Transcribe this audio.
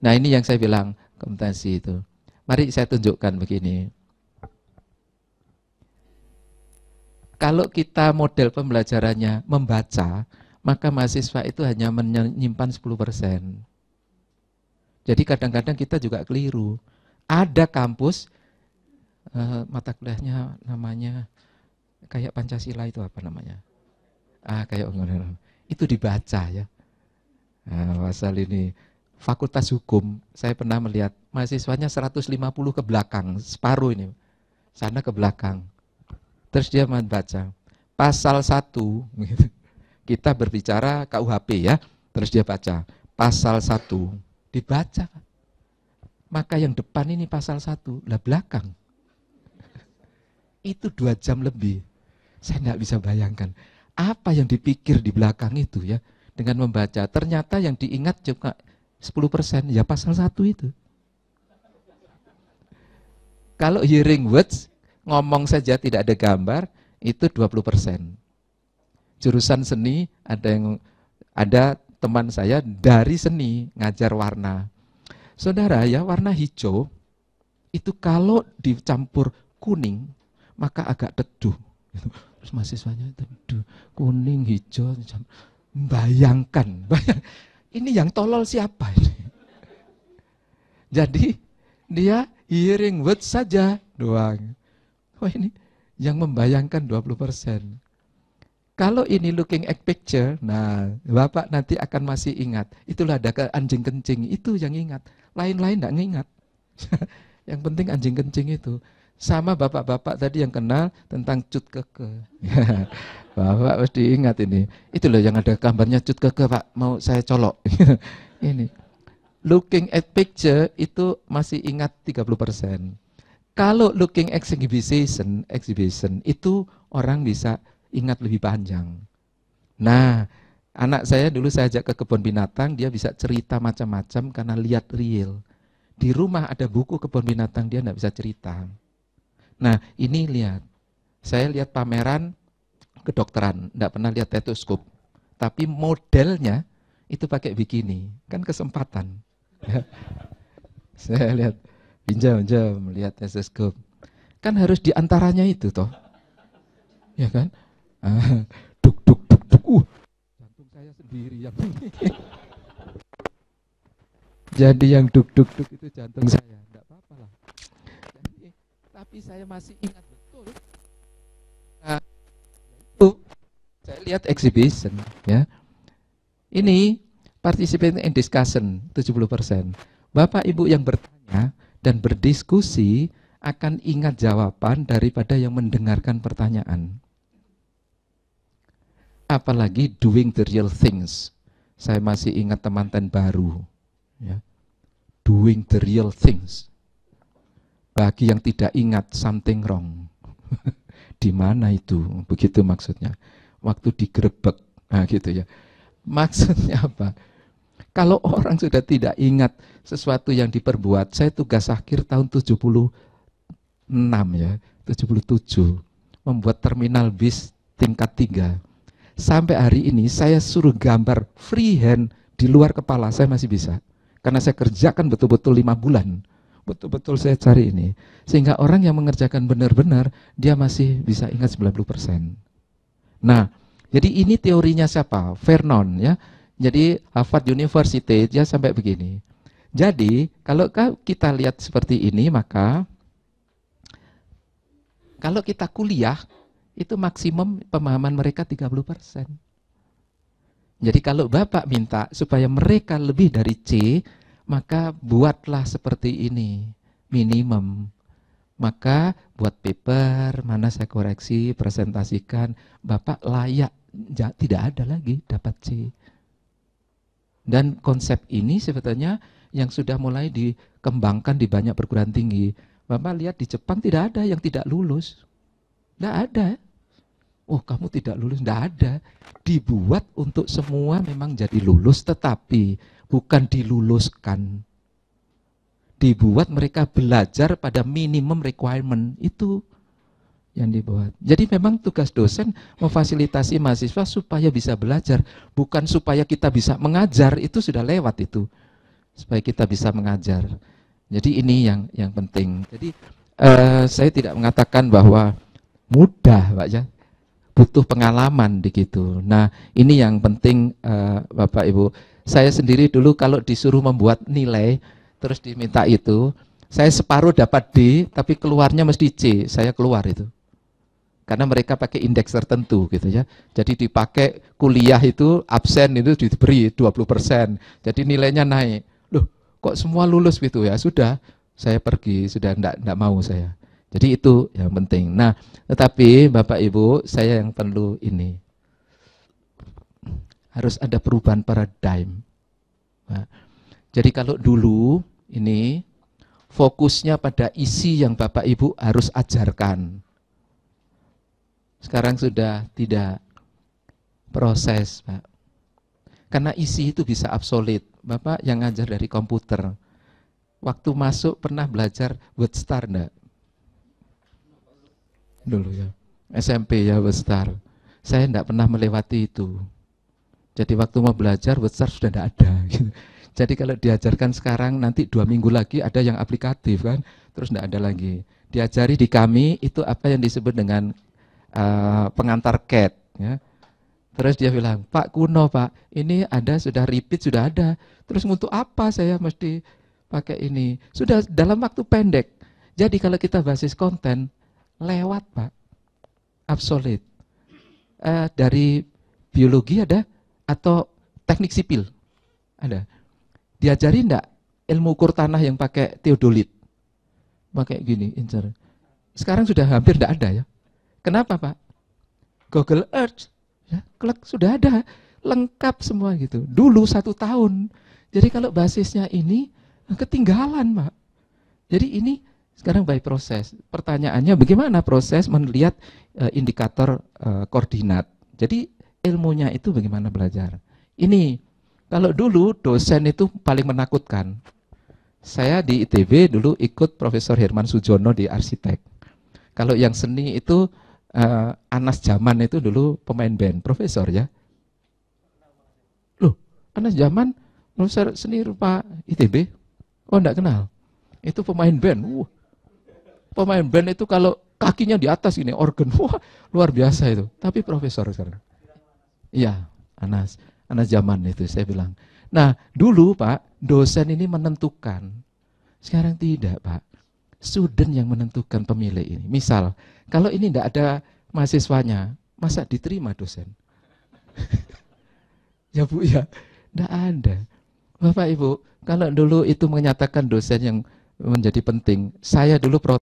Nah ini yang saya bilang kompetensi itu. Mari saya tunjukkan begini. Kalau kita model pembelajarannya membaca, maka mahasiswa itu hanya menyimpan 10%. Jadi kadang-kadang kita juga keliru. Ada kampus, uh, mata kuliahnya namanya kayak Pancasila itu apa namanya? Ah, kayak itu dibaca ya. Nah, pasal ini fakultas hukum, saya pernah melihat mahasiswanya 150 ke belakang, separuh ini, sana ke belakang. Terus dia membaca, pasal 1, gitu. kita berbicara KUHP ya, terus dia baca, pasal 1, dibaca. Maka yang depan ini pasal 1, lah belakang. Itu dua jam lebih. Saya tidak bisa bayangkan apa yang dipikir di belakang itu ya dengan membaca. Ternyata yang diingat juga 10% ya pasal satu itu. Kalau hearing words ngomong saja tidak ada gambar itu 20%. Jurusan seni ada yang ada teman saya dari seni ngajar warna. Saudara ya warna hijau itu kalau dicampur kuning maka agak teduh. Terus mahasiswanya teduh, kuning, hijau, bayangkan, bayangkan ini yang tolol siapa ini? Jadi dia hearing word saja doang. Wah ini yang membayangkan 20 Kalau ini looking at picture, nah Bapak nanti akan masih ingat. Itulah ada ke anjing kencing, itu yang ingat. Lain-lain tidak -lain ngingat. yang penting anjing kencing itu sama bapak-bapak tadi yang kenal tentang cut keke. bapak mesti ingat ini. Itu loh yang ada gambarnya cut keke pak, mau saya colok. ini. Looking at picture itu masih ingat 30%. Kalau looking at exhibition, exhibition itu orang bisa ingat lebih panjang. Nah, anak saya dulu saya ajak ke kebun binatang, dia bisa cerita macam-macam karena lihat real. Di rumah ada buku kebun binatang, dia tidak bisa cerita. Nah, ini lihat. Saya lihat pameran kedokteran, tidak pernah lihat tetoskop. Tapi modelnya itu pakai bikini, kan kesempatan. Ya. saya lihat pinjam-pinjam lihat tetoskop. Kan harus diantaranya itu toh. Ya kan? Ah, duk duk duk duk. Uh, jantung saya sendiri yang Jadi yang duk duk duk itu jantung saya tapi saya masih ingat betul. Nah, itu saya lihat exhibition ya. Ini participant in discussion 70%. Bapak Ibu yang bertanya dan berdiskusi akan ingat jawaban daripada yang mendengarkan pertanyaan. Apalagi doing the real things. Saya masih ingat teman-teman baru ya. Doing the real things bagi yang tidak ingat something wrong. di mana itu? Begitu maksudnya. Waktu digerebek. Nah, gitu ya. Maksudnya apa? Kalau orang sudah tidak ingat sesuatu yang diperbuat, saya tugas akhir tahun 76 ya, 77 membuat terminal bis tingkat 3. Sampai hari ini saya suruh gambar freehand di luar kepala saya masih bisa. Karena saya kerjakan betul-betul lima bulan betul-betul saya cari ini. Sehingga orang yang mengerjakan benar-benar, dia masih bisa ingat 90%. Nah, jadi ini teorinya siapa? Vernon ya. Jadi Harvard University dia sampai begini. Jadi kalau kita lihat seperti ini maka kalau kita kuliah itu maksimum pemahaman mereka 30%. Jadi kalau Bapak minta supaya mereka lebih dari C, maka buatlah seperti ini minimum. Maka buat paper, mana saya koreksi, presentasikan, Bapak layak, tidak ada lagi dapat C. Dan konsep ini sebetulnya yang sudah mulai dikembangkan di banyak perguruan tinggi. Bapak lihat di Jepang tidak ada yang tidak lulus. Tidak ada. Oh kamu tidak lulus, tidak ada. Dibuat untuk semua memang jadi lulus, tetapi bukan diluluskan. Dibuat mereka belajar pada minimum requirement itu yang dibuat. Jadi memang tugas dosen memfasilitasi mahasiswa supaya bisa belajar, bukan supaya kita bisa mengajar, itu sudah lewat itu. Supaya kita bisa mengajar. Jadi ini yang yang penting. Jadi uh, saya tidak mengatakan bahwa mudah, Pak ya butuh pengalaman begitu. Nah, ini yang penting uh, Bapak Ibu. Saya sendiri dulu kalau disuruh membuat nilai terus diminta itu, saya separuh dapat D tapi keluarnya mesti C, saya keluar itu. Karena mereka pakai indeks tertentu gitu ya. Jadi dipakai kuliah itu absen itu diberi 20%. Jadi nilainya naik. Loh, kok semua lulus gitu ya? Sudah, saya pergi, sudah enggak enggak mau saya. Jadi itu yang penting. Nah, tetapi Bapak Ibu, saya yang perlu ini. Harus ada perubahan paradigm. Nah, jadi kalau dulu ini fokusnya pada isi yang Bapak Ibu harus ajarkan. Sekarang sudah tidak proses, Pak. Karena isi itu bisa absolut. Bapak yang ngajar dari komputer. Waktu masuk pernah belajar WordStar enggak? dulu ya. SMP ya besar. Saya tidak pernah melewati itu. Jadi waktu mau belajar besar sudah tidak ada. Jadi kalau diajarkan sekarang nanti dua minggu lagi ada yang aplikatif kan, terus tidak ada lagi. Diajari di kami itu apa yang disebut dengan uh, pengantar cat. Ya. Terus dia bilang, Pak kuno Pak, ini ada sudah repeat sudah ada. Terus untuk apa saya mesti pakai ini? Sudah dalam waktu pendek. Jadi kalau kita basis konten, lewat pak absolut uh, eh, dari biologi ada atau teknik sipil ada diajari ndak ilmu ukur tanah yang pakai teodolit pakai gini incer sekarang sudah hampir ndak ada ya kenapa pak Google Earth ya klik sudah ada lengkap semua gitu dulu satu tahun jadi kalau basisnya ini ketinggalan pak jadi ini sekarang by proses. Pertanyaannya bagaimana proses melihat uh, indikator uh, koordinat. Jadi ilmunya itu bagaimana belajar. Ini kalau dulu dosen itu paling menakutkan. Saya di ITB dulu ikut Profesor Herman Sujono di arsitek. Kalau yang seni itu uh, Anas zaman itu dulu pemain band, profesor ya. Loh, Anas Jaman profesor seni rupa ITB? Oh, enggak kenal. Itu pemain band. Uh, pemain band itu kalau kakinya di atas ini organ, wah luar biasa itu. Tapi profesor sekarang. Iya, Anas. Anas zaman itu saya bilang. Nah, dulu Pak, dosen ini menentukan. Sekarang tidak, Pak. Student yang menentukan pemilih ini. Misal, kalau ini tidak ada mahasiswanya, masa diterima dosen? ya Bu ya, tidak ada. Bapak Ibu, kalau dulu itu menyatakan dosen yang menjadi penting, saya dulu protes.